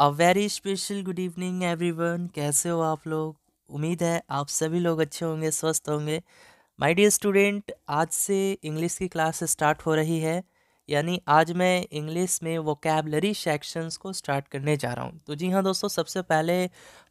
अ very special good evening everyone कैसे हो आप लोग उम्मीद है आप सभी लोग अच्छे होंगे स्वस्थ होंगे माय डियर स्टूडेंट आज से इंग्लिश की क्लास स्टार्ट हो रही है यानी आज मैं इंग्लिश में वोकेबलरी सेक्शंस को स्टार्ट करने जा रहा हूँ तो जी हाँ दोस्तों सबसे पहले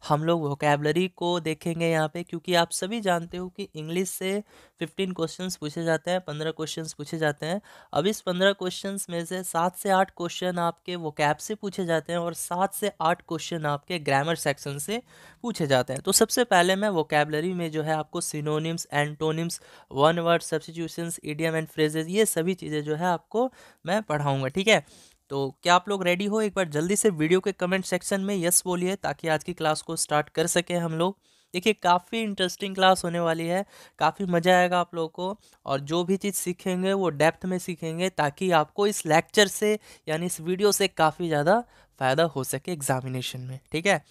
हम लोग वोकेबलरी को देखेंगे यहाँ पे क्योंकि आप सभी जानते हो कि इंग्लिश से फिफ्टीन क्वेश्चंस पूछे जाते हैं पंद्रह क्वेश्चंस पूछे जाते हैं अब इस पंद्रह क्वेश्चंस में से सात से आठ क्वेश्चन आपके वोकेब से पूछे जाते हैं और सात से आठ क्वेश्चन आपके ग्रामर सेक्शन से पूछे जाते हैं तो सबसे पहले मैं वोकेबलरी में जो है आपको synonyms antonyms one word substitution idiom and phrases ये सभी चीज़ें जो है आपको मैं पढ़ाऊँगा ठीक है तो क्या आप लोग रेडी हो एक बार जल्दी से वीडियो के कमेंट सेक्शन में यस बोलिए ताकि आज की क्लास को स्टार्ट कर सकें हम लोग देखिए काफ़ी इंटरेस्टिंग क्लास होने वाली है काफ़ी मज़ा आएगा आप लोगों को और जो भी चीज़ सीखेंगे वो डेप्थ में सीखेंगे ताकि आपको इस लेक्चर से यानी इस वीडियो से काफ़ी ज़्यादा फ़ायदा हो सके एग्जामिनेशन में ठीक है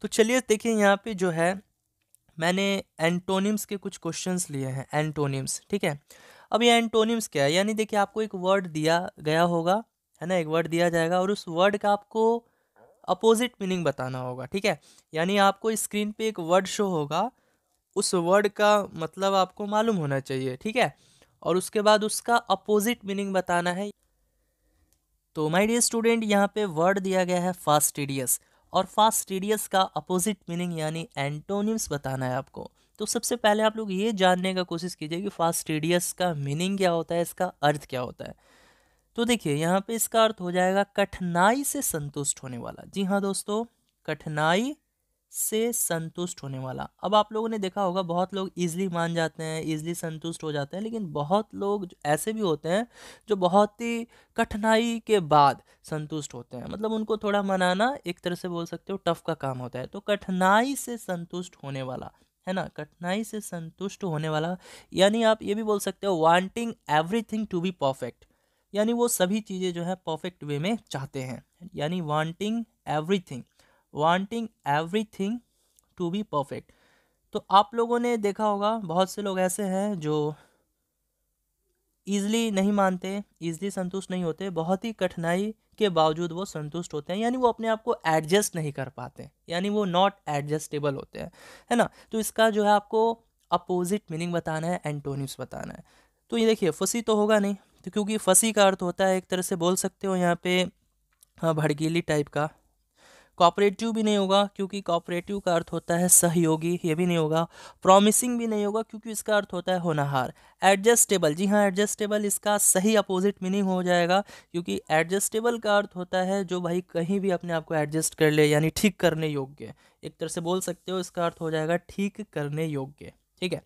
तो चलिए देखिए यहाँ पे जो है मैंने एंटोनिम्स के कुछ क्वेश्चंस लिए हैं एंटोनिम्स ठीक है अब ये एंटोनिम्स क्या है यानी देखिए आपको एक वर्ड दिया गया होगा है ना एक वर्ड दिया जाएगा और उस वर्ड का आपको अपोजिट मीनिंग बताना होगा ठीक है यानी आपको स्क्रीन पे एक वर्ड शो होगा उस वर्ड का मतलब आपको मालूम होना चाहिए ठीक है और उसके बाद उसका अपोजिट मीनिंग बताना है तो माय डियर स्टूडेंट यहाँ पे वर्ड दिया गया है फास्टिडियस और फास्टिडियस का अपोजिट मीनिंग यानी एंटोनिम्स बताना है आपको तो सबसे पहले आप लोग ये जानने का कोशिश कीजिए कि फास्टिडियस का मीनिंग क्या होता है इसका अर्थ क्या होता है तो देखिए यहाँ पे इसका अर्थ हो जाएगा कठिनाई से संतुष्ट होने वाला जी हाँ दोस्तों कठिनाई से संतुष्ट होने वाला अब आप लोगों ने देखा होगा बहुत लोग इजली मान जाते हैं इजली संतुष्ट हो जाते हैं लेकिन बहुत लोग ऐसे भी होते हैं जो बहुत ही कठिनाई के बाद संतुष्ट होते हैं मतलब उनको थोड़ा मनाना एक तरह से बोल सकते हो टफ का काम होता है तो कठिनाई से संतुष्ट होने वाला है ना कठिनाई से संतुष्ट होने वाला यानी आप ये भी बोल सकते हो wanting everything to be perfect यानी वो सभी चीज़ें जो है परफेक्ट वे में चाहते हैं यानी wanting everything wanting everything to be perfect तो आप लोगों ने देखा होगा बहुत से लोग ऐसे हैं जो ईज़िली नहीं मानते ईज़िली संतुष्ट नहीं होते बहुत ही कठिनाई के बावजूद वो संतुष्ट होते हैं यानी वो अपने आप को एडजस्ट नहीं कर पाते यानी वो नॉट एडजस्टेबल होते हैं है ना तो इसका जो है आपको अपोजिट मीनिंग बताना है एंटोनिम्स बताना है तो ये देखिए फसी तो होगा नहीं तो क्योंकि फंसी का अर्थ होता है एक तरह से बोल सकते हो यहाँ पे हाँ भड़कीली टाइप का कॉपरेटिव भी नहीं होगा क्योंकि कॉपरेटिव का अर्थ होता है सहयोगी ये भी नहीं होगा प्रॉमिसिंग भी नहीं होगा क्योंकि इसका अर्थ होता है होनाहार एडजस्टेबल जी हाँ एडजस्टेबल इसका सही अपोजिट मीनिंग हो जाएगा क्योंकि एडजस्टेबल का अर्थ होता है जो भाई कहीं भी अपने आप को एडजस्ट कर ले यानी ठीक करने योग्य एक तरह से बोल सकते हो इसका अर्थ हो जाएगा ठीक करने योग्य ठीक है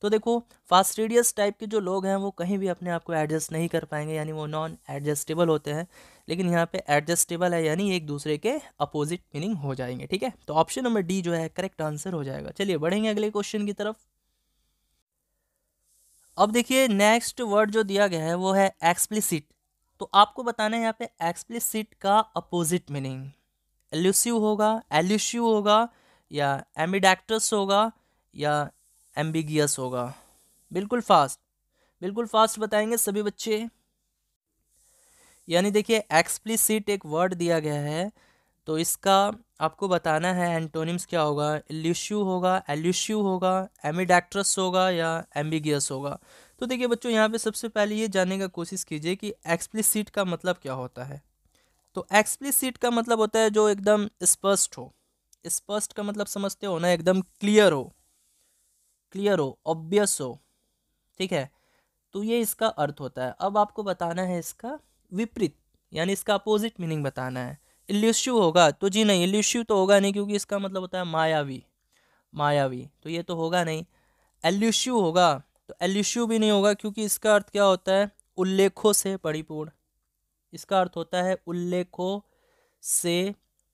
तो देखो फास्टिडियस टाइप के जो लोग हैं वो कहीं भी अपने आप को एडजस्ट नहीं कर पाएंगे यानी वो नॉन एडजस्टेबल होते हैं लेकिन यहाँ पे एडजस्टेबल है यानी एक दूसरे के अपोजिट मीनिंग हो जाएंगे ठीक है तो ऑप्शन नंबर डी जो है करेक्ट आंसर हो जाएगा चलिए बढ़ेंगे अगले क्वेश्चन की तरफ अब देखिए नेक्स्ट वर्ड जो दिया गया है वो है एक्सप्लिसिट तो आपको बताना है यहाँ पे एक्सप्लिसिट का अपोजिट मीनिंग एल्यूसिव होगा एल्यूशिव होगा या एमिडेक्टस होगा या एम्बिगियस होगा बिल्कुल फास्ट बिल्कुल फास्ट बताएंगे सभी बच्चे यानी देखिए एक्सप्लिसिट एक वर्ड दिया गया है तो इसका आपको बताना है एंटोनिम्स क्या होगा एल्यूश्यू होगा एल्यूश्यू होगा एमिडेक्ट्रस होगा या एम्बिगियस होगा तो देखिए बच्चों यहाँ पे सबसे पहले ये जानने का कोशिश कीजिए कि एक्सप्लिसिट का मतलब क्या होता है तो एक्सप्लिसिट का मतलब होता है जो एकदम स्पष्ट हो स्पष्ट का मतलब समझते हो ना एकदम क्लियर हो क्लियर हो ऑब्वियस हो ठीक है तो ये इसका अर्थ होता है अब आपको बताना है इसका विपरीत यानी इसका अपोजिट मीनिंग बताना है इल्यूशिव होगा तो जी नहीं इल्यूशिव तो होगा नहीं क्योंकि इसका मतलब होता है मायावी मायावी तो ये तो होगा नहीं एल्यूशिव होगा तो एल्यूशिव भी नहीं होगा क्योंकि इसका अर्थ क्या होता है उल्लेखों से परिपूर्ण इसका अर्थ होता है उल्लेखों से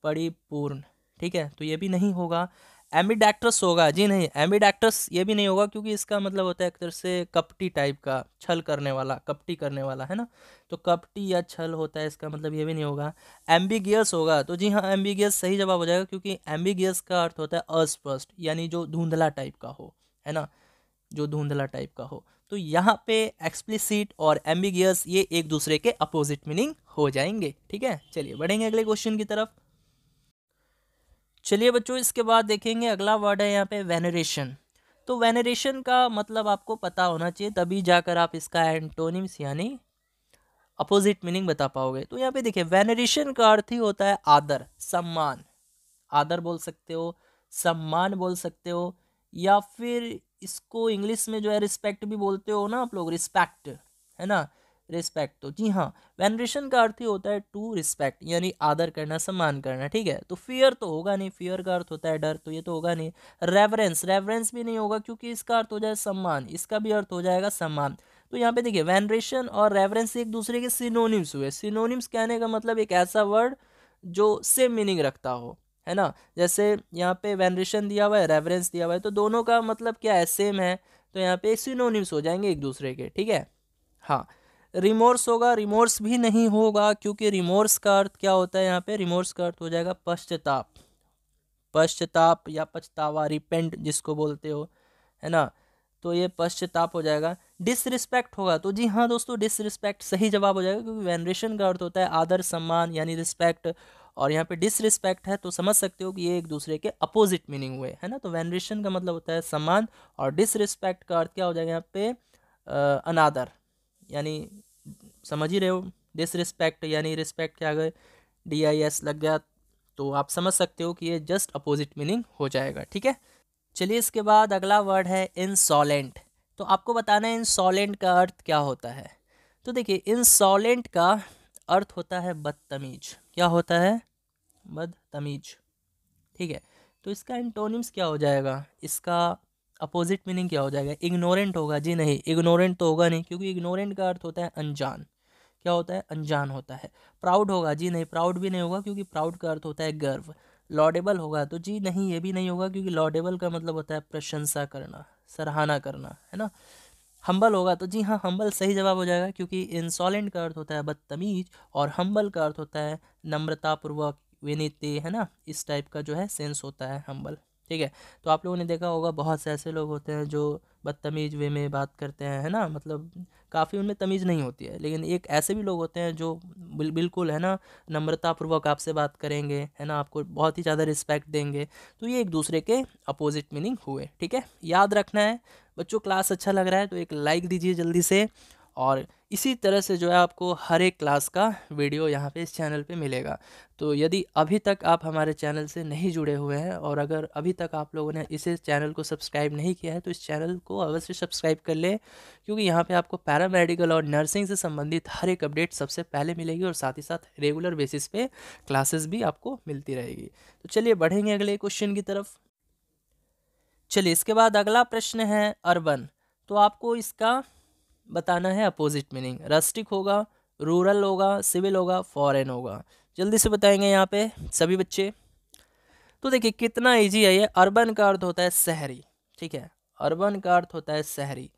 परिपूर्ण ठीक है तो ये भी नहीं होगा एमिडैक्ट्रस होगा जी नहीं एमिडैक्ट्रस ये भी नहीं होगा क्योंकि इसका मतलब होता है एक तरह से कपटी टाइप का छल करने वाला कपटी करने वाला है ना तो कपटी या छल होता है इसका मतलब ये भी नहीं होगा एम्बिगियस होगा तो जी हाँ एम्बिगियस सही जवाब हो जाएगा क्योंकि एम्बिगियस का अर्थ होता है अस्पष्ट यानी जो धुंधला टाइप का हो है ना जो धुंधला टाइप का हो तो यहाँ पे एक्सप्लिसिट और एम्बिगियस ये एक दूसरे के अपोजिट मीनिंग हो जाएंगे ठीक है चलिए बढ़ेंगे अगले क्वेश्चन की तरफ चलिए बच्चों इसके बाद देखेंगे अगला वर्ड है यहाँ पे वेनरेशन तो वेनरेशन का मतलब आपको पता होना चाहिए तभी जाकर आप इसका एंटोनिम्स यानी अपोजिट मीनिंग बता पाओगे तो यहाँ पे देखिए वेनरेशन का अर्थ ही होता है आदर सम्मान आदर बोल सकते हो सम्मान बोल सकते हो या फिर इसको इंग्लिश में जो है रिस्पेक्ट भी बोलते हो ना आप लोग रिस्पेक्ट है ना रिस्पेक्ट तो जी हाँ वेनरेशन का अर्थ ही होता है टू रिस्पेक्ट यानी आदर करना सम्मान करना ठीक है तो फियर तो होगा नहीं फियर का अर्थ होता है डर तो ये तो होगा नहीं रेवरेंस रेवरेंस भी नहीं होगा क्योंकि इसका अर्थ हो जाए सम्मान इसका भी अर्थ हो जाएगा सम्मान तो यहाँ पे देखिए वेनरेशन और रेवरेंस एक दूसरे के सिनोनिम्स हुए सिनोनिम्स कहने का मतलब एक ऐसा वर्ड जो सेम मीनिंग रखता हो है ना जैसे यहाँ पे वेनरेशन दिया हुआ है रेवरेंस दिया हुआ है तो दोनों का मतलब क्या है सेम है तो यहाँ पे सिनोनिम्स हो जाएंगे एक दूसरे के ठीक है हाँ रिमोर्स होगा रिमोर्स भी नहीं होगा क्योंकि रिमोर्स का अर्थ क्या होता है यहाँ पे रिमोर्स का अर्थ हो जाएगा पश्चाताप पश्चाताप या पछतावा रिपेंट जिसको बोलते हो है ना तो ये पश्चाताप हो जाएगा डिसरिस्पेक्ट होगा तो जी हाँ दोस्तों डिसरिस्पेक्ट सही जवाब हो जाएगा क्योंकि वेनरेशन का अर्थ होता है आदर सम्मान यानी रिस्पेक्ट और यहाँ पे डिसरिस्पेक्ट है तो समझ सकते हो कि ये एक दूसरे के अपोजिट मीनिंग हुए है ना तो वेनरेशन का मतलब होता है सम्मान और डिसरिस्पेक्ट का अर्थ क्या हो जाएगा यहाँ पे अनादर यानी समझ ही रहे हो डिसरिस्पेक्ट यानी रिस्पेक्ट के अगर डी आई एस लग गया तो आप समझ सकते हो कि ये जस्ट अपोजिट मीनिंग हो जाएगा ठीक है चलिए इसके बाद अगला वर्ड है इंसॉलेंट तो आपको बताना है इंसॉलेंट का अर्थ क्या होता है तो देखिए इंसॉलेंट का अर्थ होता है बदतमीज क्या होता है बदतमीज ठीक है तो इसका एंटोनिम्स क्या हो जाएगा इसका अपोजिट मीनिंग क्या हो जाएगा इग्नोरेंट होगा जी नहीं इग्नोरेंट तो होगा नहीं क्योंकि इग्नोरेंट का अर्थ होता है अनजान क्या होता है अनजान होता है प्राउड होगा जी नहीं प्राउड भी नहीं होगा क्योंकि प्राउड का अर्थ होता है गर्व लॉडेबल होगा तो जी नहीं ये भी नहीं होगा क्योंकि लॉडेबल का मतलब होता है प्रशंसा करना सराहना करना है ना हम्बल होगा तो जी हाँ हम्बल सही जवाब हो जाएगा क्योंकि इंसॉलेंट का अर्थ होता है बदतमीज और हम्बल का अर्थ होता है नम्रतापूर्वक विनीति है ना इस टाइप का जो है सेंस होता है हम्बल ठीक है तो आप लोगों ने देखा होगा बहुत से ऐसे लोग होते हैं जो बदतमीज़ वे में बात करते हैं है ना मतलब काफ़ी उनमें तमीज़ नहीं होती है लेकिन एक ऐसे भी लोग होते हैं जो बिल, बिल्कुल है ना नम्रतापूर्वक आपसे बात करेंगे है ना आपको बहुत ही ज़्यादा रिस्पेक्ट देंगे तो ये एक दूसरे के अपोजिट मीनिंग हुए ठीक है याद रखना है बच्चों क्लास अच्छा लग रहा है तो एक लाइक दीजिए जल्दी से और इसी तरह से जो है आपको हर एक क्लास का वीडियो यहाँ पे इस चैनल पे मिलेगा तो यदि अभी तक आप हमारे चैनल से नहीं जुड़े हुए हैं और अगर अभी तक आप लोगों ने इसे चैनल को सब्सक्राइब नहीं किया है तो इस चैनल को अवश्य सब्सक्राइब कर लें क्योंकि यहाँ पे आपको पैरामेडिकल और नर्सिंग से संबंधित हर एक अपडेट सबसे पहले मिलेगी और साथ ही साथ रेगुलर बेसिस पे क्लासेस भी आपको मिलती रहेगी तो चलिए बढ़ेंगे अगले क्वेश्चन की तरफ चलिए इसके बाद अगला प्रश्न है अर्बन तो आपको इसका बताना है अपोजिट मीनिंग रस्टिक होगा रूरल होगा सिविल होगा फॉरेन होगा जल्दी से बताएंगे यहाँ पे सभी बच्चे तो देखिए कितना इजी है ये अर्बन का अर्थ होता है शहरी ठीक है अर्बन का अर्थ होता है शहरी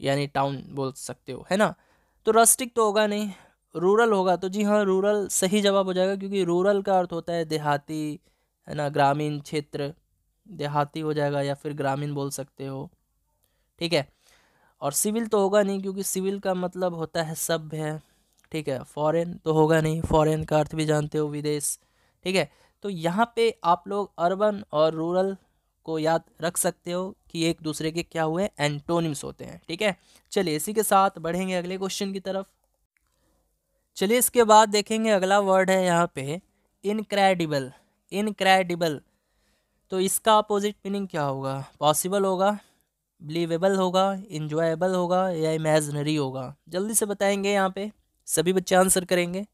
यानी टाउन बोल सकते हो है ना तो रस्टिक तो होगा नहीं रूरल होगा तो जी हाँ रूरल सही जवाब हो जाएगा क्योंकि रूरल का अर्थ होता है देहाती है ना ग्रामीण क्षेत्र देहाती हो जाएगा या फिर ग्रामीण बोल सकते हो ठीक है और सिविल तो होगा नहीं क्योंकि सिविल का मतलब होता है सभ्य है ठीक है फॉरेन तो होगा नहीं फॉरेन का अर्थ भी जानते हो विदेश ठीक है तो यहाँ पे आप लोग अर्बन और रूरल को याद रख सकते हो कि एक दूसरे के क्या हुए एंटोनिम्स होते हैं ठीक है चलिए इसी के साथ बढ़ेंगे अगले क्वेश्चन की तरफ चलिए इसके बाद देखेंगे अगला वर्ड है यहाँ पे इनक्रेडिबल इनक्रेडिबल तो इसका अपोजिट मीनिंग क्या होगा पॉसिबल होगा बिलीवेबल होगा इंजॉयबल होगा या इमेजनरी होगा जल्दी से बताएंगे यहाँ पे सभी बच्चे आंसर करेंगे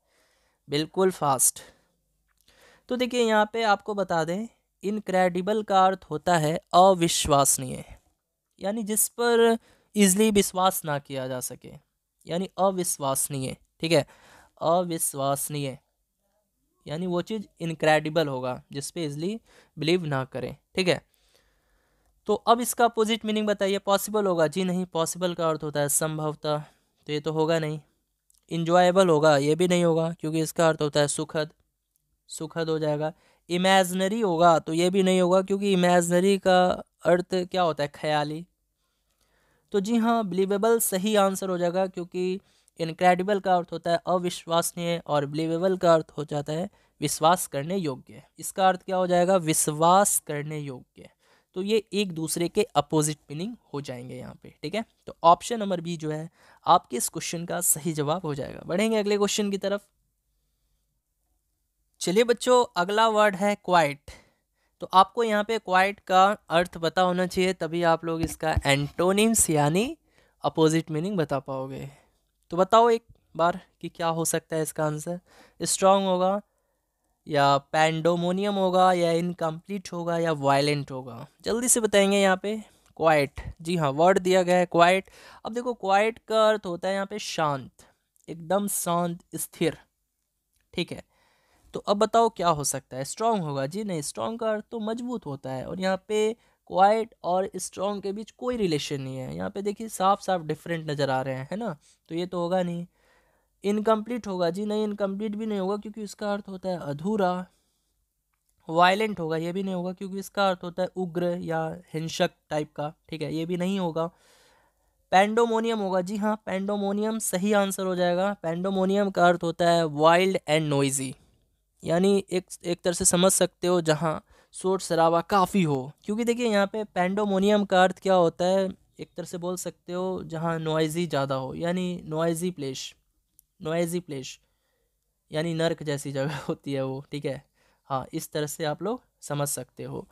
बिल्कुल फास्ट तो देखिए यहाँ पे आपको बता दें इनक्रेडिबल का अर्थ होता है अविश्वसनीय यानी जिस पर इजली विश्वास ना किया जा सके यानी अविश्वसनीय ठीक है अविश्वसनीय यानी वो चीज़ इनक्रेडिबल होगा जिस इजली बिलीव ना करें ठीक है तो अब इसका अपोजिट मीनिंग बताइए पॉसिबल होगा जी नहीं पॉसिबल का अर्थ होता है संभवतः तो ये तो होगा नहीं इंजॉयबल होगा ये भी नहीं होगा क्योंकि इसका अर्थ होता है सुखद सुखद हो जाएगा इमेजनरी होगा तो ये भी नहीं होगा क्योंकि इमेजनरी का अर्थ क्या होता है ख्याली तो जी हाँ बिलीवेबल सही आंसर हो जाएगा क्योंकि इनक्रेडिबल का अर्थ होता है अविश्वसनीय और बिलीवेबल का अर्थ हो जाता है विश्वास करने योग्य इसका अर्थ क्या हो जाएगा विश्वास करने योग्य तो ये एक दूसरे के अपोजिट मीनिंग हो जाएंगे यहाँ पे ठीक है तो ऑप्शन नंबर बी जो है आपके इस क्वेश्चन का सही जवाब हो जाएगा बढ़ेंगे अगले क्वेश्चन की तरफ चलिए बच्चों अगला वर्ड है क्वाइट तो आपको यहाँ पे क्वाइट का अर्थ पता होना चाहिए तभी आप लोग इसका एंटोनिम्स यानी अपोजिट मीनिंग बता पाओगे तो बताओ एक बार कि क्या हो सकता है इसका आंसर स्ट्रांग होगा या पैंडोमोनियम होगा या इनकम्प्लीट होगा या वायलेंट होगा जल्दी से बताएंगे यहाँ पे क्वाइट जी हाँ वर्ड दिया गया है क्वाइट अब देखो क्वाइट का अर्थ होता है यहाँ पे शांत एकदम शांत स्थिर ठीक है तो अब बताओ क्या हो सकता है स्ट्रांग होगा जी नहीं स्ट्रांग का अर्थ तो मजबूत होता है और यहाँ पे क्वाइट और स्ट्रांग के बीच कोई रिलेशन नहीं है यहाँ पे देखिए साफ साफ डिफरेंट नज़र आ रहे हैं है ना तो ये तो होगा नहीं इनकम्प्लीट होगा जी नहीं इनकम्प्लीट भी नहीं होगा क्योंकि इसका अर्थ होता है अधूरा वायलेंट होगा ये भी नहीं होगा क्योंकि इसका अर्थ होता है उग्र या हिंसक टाइप का ठीक है ये भी नहीं होगा पेंडोमोनियम होगा जी हाँ पेंडोमोनियम सही आंसर हो जाएगा पेंडोमोनियम का अर्थ होता है वाइल्ड एंड नोइजी यानी एक एक तरह से समझ सकते हो जहाँ शोर शराबा काफ़ी हो क्योंकि देखिए यहाँ पे पेंडोमोनियम का अर्थ क्या होता है एक तरह से बोल सकते हो जहाँ नोइजी ज़्यादा हो यानी नोइजी प्लेस नोएजी प्लेस यानी नर्क जैसी जगह होती है वो ठीक है हाँ इस तरह से आप लोग समझ सकते हो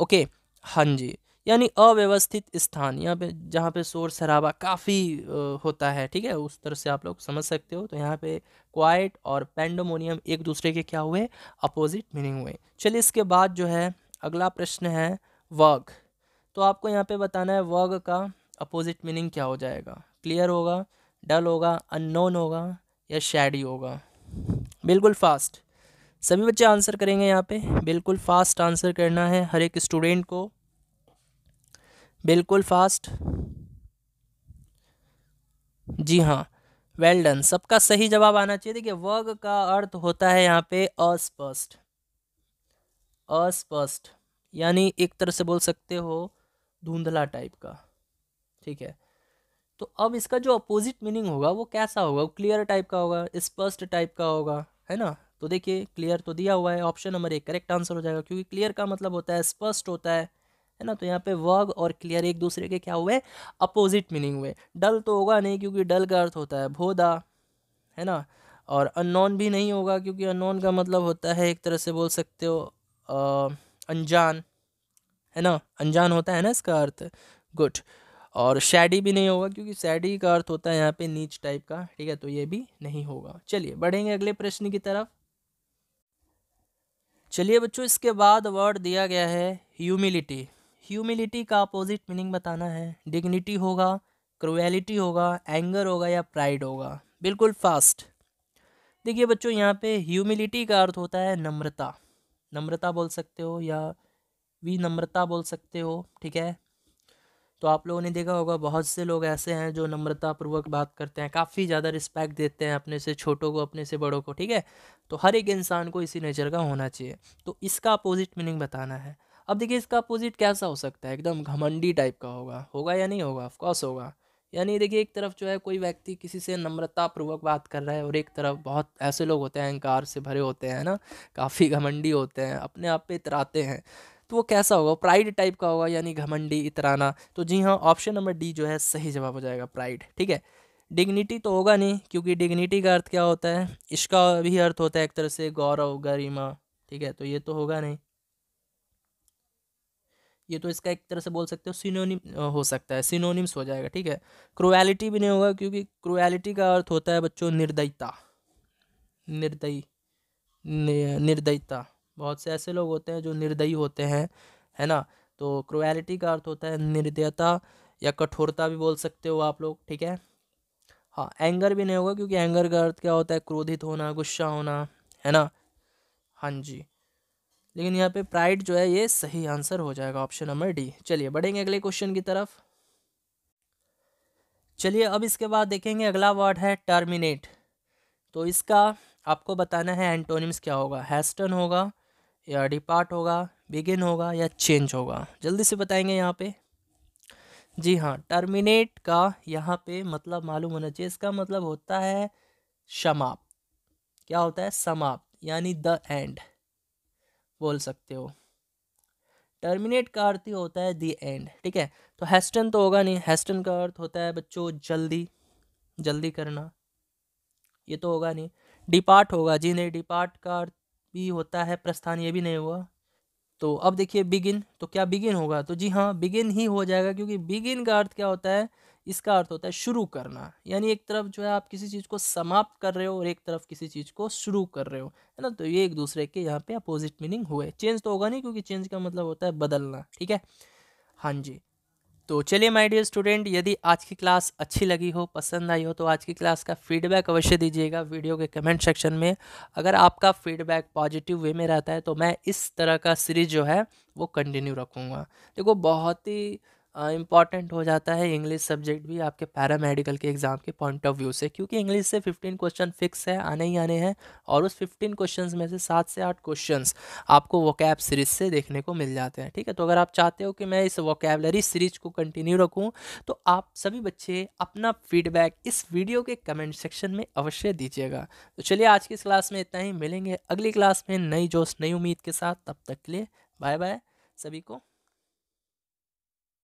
ओके हाँ जी यानी अव्यवस्थित स्थान यहाँ पे जहाँ पे शोर शराबा काफ़ी होता है ठीक है उस तरह से आप लोग समझ सकते हो तो यहाँ पे क्वाइट और पेंडोमोनियम एक दूसरे के क्या हुए अपोजिट मीनिंग हुए चलिए इसके बाद जो है अगला प्रश्न है वर्ग तो आपको यहाँ पे बताना है वर्ग का अपोजिट मीनिंग क्या हो जाएगा क्लियर होगा डल होगा अननोन होगा या शेडी होगा बिल्कुल फास्ट सभी बच्चे आंसर करेंगे यहाँ पे बिल्कुल फास्ट आंसर करना है हर एक स्टूडेंट को बिल्कुल फास्ट जी हाँ वेल डन सबका सही जवाब आना चाहिए देखिए वर्ग का अर्थ होता है यहाँ पे अस्पष्ट अस्पष्ट यानी एक तरह से बोल सकते हो धुंधला टाइप का ठीक है तो अब इसका जो अपोजिट मीनिंग होगा वो कैसा होगा वो क्लियर टाइप का होगा स्पष्ट टाइप का होगा है ना तो देखिए क्लियर तो दिया हुआ है ऑप्शन नंबर एक करेक्ट आंसर हो जाएगा क्योंकि क्लियर का मतलब होता है स्पष्ट होता है है ना तो यहाँ पे वर्ग और क्लियर एक दूसरे के क्या हुए अपोजिट मीनिंग हुए डल तो होगा नहीं क्योंकि डल का अर्थ होता है भोदा है ना और अननोन भी नहीं होगा क्योंकि अननोन का मतलब होता है एक तरह से बोल सकते हो अनजान है ना अनजान होता है ना इसका अर्थ गुड और शैडी भी नहीं होगा क्योंकि शैडी का अर्थ होता है यहाँ पे नीच टाइप का ठीक है तो ये भी नहीं होगा चलिए बढ़ेंगे अगले प्रश्न की तरफ चलिए बच्चों इसके बाद वर्ड दिया गया है ह्यूमिलिटी ह्यूमिलिटी का अपोजिट मीनिंग बताना है डिग्निटी होगा क्रुएलिटी होगा एंगर होगा या प्राइड होगा बिल्कुल फास्ट देखिए बच्चों यहाँ पे ह्यूमिलिटी का अर्थ होता है नम्रता नम्रता बोल सकते हो या विनम्रता बोल सकते हो ठीक है तो आप लोगों ने देखा होगा बहुत से लोग ऐसे हैं जो नम्रतापूर्वक बात करते हैं काफ़ी ज़्यादा रिस्पेक्ट देते हैं अपने से छोटों को अपने से बड़ों को ठीक है तो हर एक इंसान को इसी नेचर का होना चाहिए तो इसका अपोजिट मीनिंग बताना है अब देखिए इसका अपोजिट कैसा हो सकता है एकदम घमंडी टाइप का होगा होगा या नहीं होगा ऑफकोर्स होगा यानी देखिए एक तरफ जो है कोई व्यक्ति किसी से नम्रतापूर्वक बात कर रहा है और एक तरफ बहुत ऐसे लोग होते हैं अहंकार से भरे होते हैं ना काफ़ी घमंडी होते हैं अपने आप पे इतराते हैं तो वो कैसा होगा प्राइड टाइप का होगा यानी घमंडी इतराना तो जी हाँ ऑप्शन नंबर डी जो है सही जवाब हो जाएगा प्राइड ठीक है डिग्निटी तो होगा नहीं क्योंकि डिग्निटी का अर्थ क्या होता है इसका भी अर्थ होता है एक तरह से गौरव गरिमा ठीक है तो ये तो होगा नहीं ये तो इसका एक तरह से बोल सकते हो सिनोनिम हो सकता है सिनोनिम्स हो जाएगा ठीक है क्रुएलिटी भी नहीं होगा क्योंकि क्रुएलिटी का अर्थ होता है बच्चों निर्दयता निर्दयी निर्दयता बहुत से ऐसे लोग होते हैं जो निर्दयी होते हैं है ना तो क्रोएलिटी का अर्थ होता है निर्दयता या कठोरता भी बोल सकते हो आप लोग ठीक है हाँ एंगर भी नहीं होगा क्योंकि एंगर का अर्थ क्या होता है क्रोधित होना गुस्सा होना है ना हाँ जी लेकिन यहाँ पे प्राइड जो है ये सही आंसर हो जाएगा ऑप्शन नंबर डी चलिए बढ़ेंगे अगले क्वेश्चन की तरफ चलिए अब इसके बाद देखेंगे अगला वर्ड है टर्मिनेट तो इसका आपको बताना है एंटोनिम्स क्या होगा हैस्टन होगा या डिपार्ट होगा बिगिन होगा या चेंज होगा जल्दी से बताएंगे यहाँ पे जी हाँ टर्मिनेट का यहाँ पे मतलब मालूम होना चाहिए इसका मतलब होता है समाप्त क्या होता है समाप्त यानी द एंड बोल सकते हो टर्मिनेट का अर्थ ही होता है दी एंड ठीक है तो हेस्टन तो होगा नहीं हेस्टन का अर्थ होता है बच्चों जल्दी जल्दी करना ये तो होगा नहीं डिपार्ट होगा जी नहीं डिपार्ट का अर्थ भी होता है प्रस्थान ये भी नहीं हुआ तो अब देखिए बिगिन तो क्या बिगिन होगा तो जी हाँ बिगिन ही हो जाएगा क्योंकि बिगिन का अर्थ क्या होता है इसका अर्थ होता है शुरू करना यानी एक तरफ जो है आप किसी चीज़ को समाप्त कर रहे हो और एक तरफ किसी चीज़ को शुरू कर रहे हो है ना तो ये एक दूसरे के यहाँ पे अपोजिट मीनिंग हुए चेंज तो होगा नहीं क्योंकि चेंज का मतलब होता है बदलना ठीक है हाँ जी तो चलिए माय डियर स्टूडेंट यदि आज की क्लास अच्छी लगी हो पसंद आई हो तो आज की क्लास का फीडबैक अवश्य दीजिएगा वीडियो के कमेंट सेक्शन में अगर आपका फीडबैक पॉजिटिव वे में रहता है तो मैं इस तरह का सीरीज जो है वो कंटिन्यू रखूँगा देखो बहुत ही इम्पॉर्टेंट हो जाता है इंग्लिश सब्जेक्ट भी आपके पैरामेडिकल के एग्ज़ाम के पॉइंट ऑफ व्यू से क्योंकि इंग्लिश से फिफ्टीन क्वेश्चन फिक्स है आने ही आने हैं और उस फिफ्टीन क्वेश्चन में से सात से आठ क्वेश्चन आपको वोकैब सीरीज से देखने को मिल जाते हैं ठीक है तो अगर आप चाहते हो कि मैं इस वोकैबलरी सीरीज को कंटिन्यू रखूँ तो आप सभी बच्चे अपना फीडबैक इस वीडियो के कमेंट सेक्शन में अवश्य दीजिएगा तो चलिए आज की इस क्लास में इतना ही मिलेंगे अगली क्लास में नई जोश नई उम्मीद के साथ तब तक के लिए बाय बाय सभी को